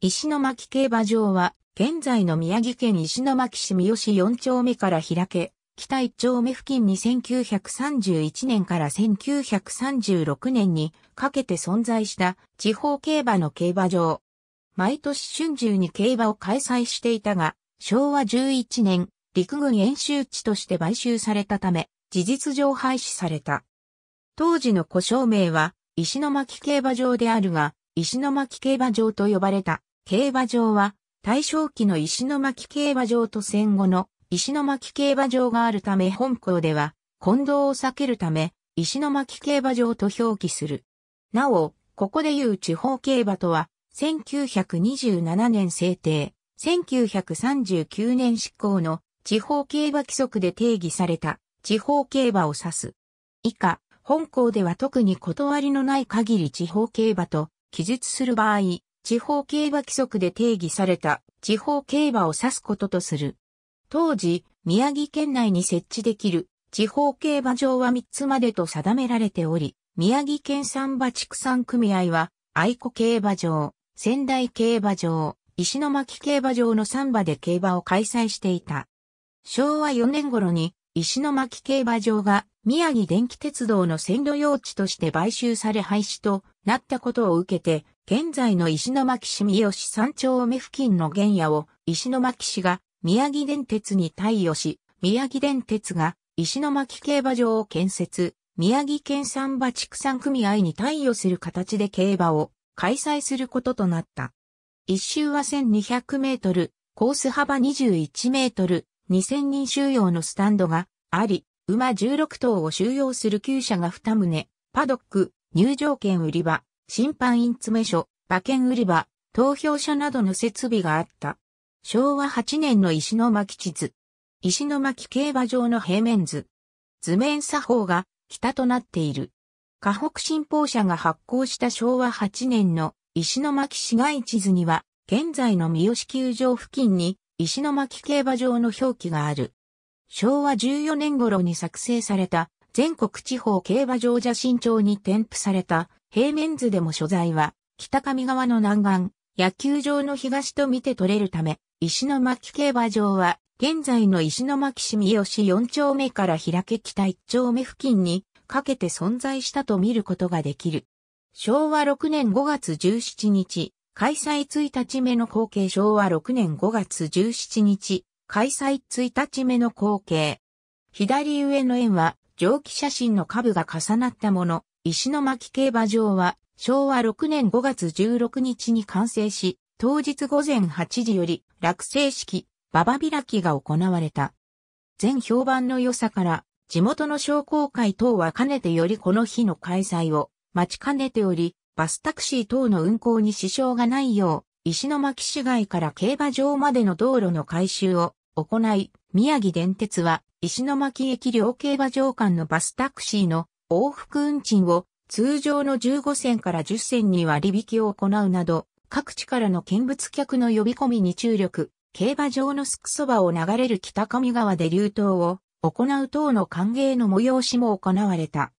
石巻競馬場は、現在の宮城県石巻市三好4丁目から開け、北1丁目付近に1931年から1936年にかけて存在した地方競馬の競馬場。毎年春秋に競馬を開催していたが、昭和11年、陸軍演習地として買収されたため、事実上廃止された。当時の故障名は、石巻競馬場であるが、石巻競馬場と呼ばれた。競馬場は、大正期の石巻競馬場と戦後の石巻競馬場があるため本校では、混同を避けるため、石巻競馬場と表記する。なお、ここでいう地方競馬とは、1927年制定、1939年施行の地方競馬規則で定義された地方競馬を指す。以下、本校では特に断りのない限り地方競馬と記述する場合、地方競馬規則で定義された地方競馬を指すこととする。当時、宮城県内に設置できる地方競馬場は3つまでと定められており、宮城県産馬畜産組合は、愛子競馬場、仙台競馬場、石巻競馬場の3馬で競馬を開催していた。昭和4年頃に石巻競馬場が宮城電気鉄道の線路用地として買収され廃止となったことを受けて現在の石巻市三好山頂目付近の原野を石巻市が宮城電鉄に貸与し、宮城電鉄が石巻競馬場を建設、宮城県産馬畜産組合に貸与する形で競馬を開催することとなった。一周は1200メートル、コース幅21メートル、2000人収容のスタンドがあり、馬16頭を収容する厩舎が2棟、パドック、入場券売り場、審判員詰所、馬券売り場、投票者などの設備があった。昭和8年の石巻地図。石巻競馬場の平面図。図面作法が北となっている。河北新報社が発行した昭和8年の石巻市街地図には、現在の三好球場付近に石巻競馬場の表記がある。昭和14年頃に作成された全国地方競馬場写真帳に添付された平面図でも所在は、北上川の南岸、野球場の東と見て取れるため、石巻競馬場は、現在の石巻市三好四丁目から開け北一丁目付近に、かけて存在したと見ることができる。昭和6年5月17日、開催1日目の光景昭和6年5月17日、開催1日目の光景。左上の円は、蒸気写真の下部が重なったもの。石巻競馬場は昭和6年5月16日に完成し、当日午前8時より落成式、馬場開きが行われた。全評判の良さから、地元の商工会等は兼ねてよりこの日の開催を待ちかねており、バスタクシー等の運行に支障がないよう、石巻市街から競馬場までの道路の改修を行い、宮城電鉄は石巻駅両競馬場間のバスタクシーの往復運賃を通常の15銭から10銭に割引を行うなど、各地からの見物客の呼び込みに注力、競馬場のすくそばを流れる北上川で流頭を行う等の歓迎の催しも行われた。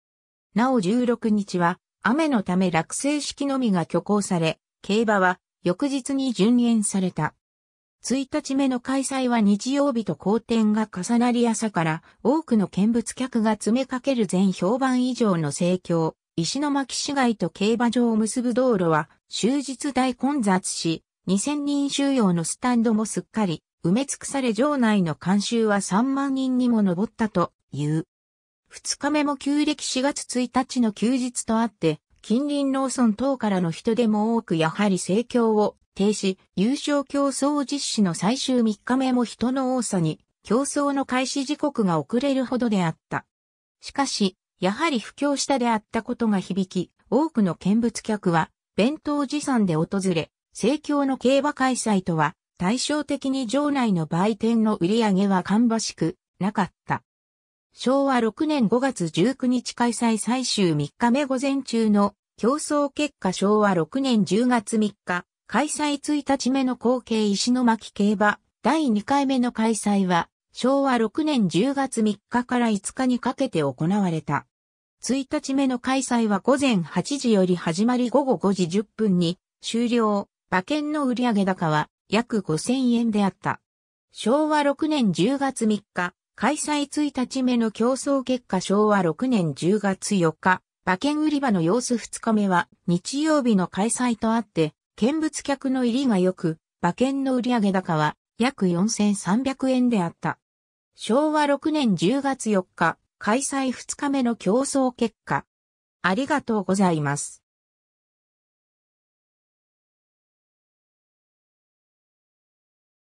なお16日は、雨のため落成式のみが挙行され、競馬は翌日に順延された。1日目の開催は日曜日と好天が重なり朝から多くの見物客が詰めかける全評判以上の盛況。石巻市街と競馬場を結ぶ道路は終日大混雑し、2000人収容のスタンドもすっかり埋め尽くされ場内の監修は3万人にも上ったという。2日目も旧暦4月1日の休日とあって、近隣農村等からの人でも多くやはり盛況を停止、優勝競争実施の最終3日目も人の多さに、競争の開始時刻が遅れるほどであった。しかし、やはり布教したであったことが響き、多くの見物客は、弁当持参で訪れ、盛況の競馬開催とは、対照的に場内の売店の売り上げは芳しく、なかった。昭和6年5月19日開催最終3日目午前中の競争結果昭和6年10月3日開催1日目の後継石巻競馬、第2回目の開催は、昭和6年10月3日から5日にかけて行われた。1日目の開催は午前8時より始まり午後5時10分に終了。馬券の売上高は約5000円であった。昭和6年10月3日、開催1日目の競争結果昭和6年10月4日、馬券売り場の様子2日目は日曜日の開催とあって見物客の入りが良く、馬券の売上高は約4300円であった。昭和6年10月4日、開催2日目の競争結果。ありがとうございます。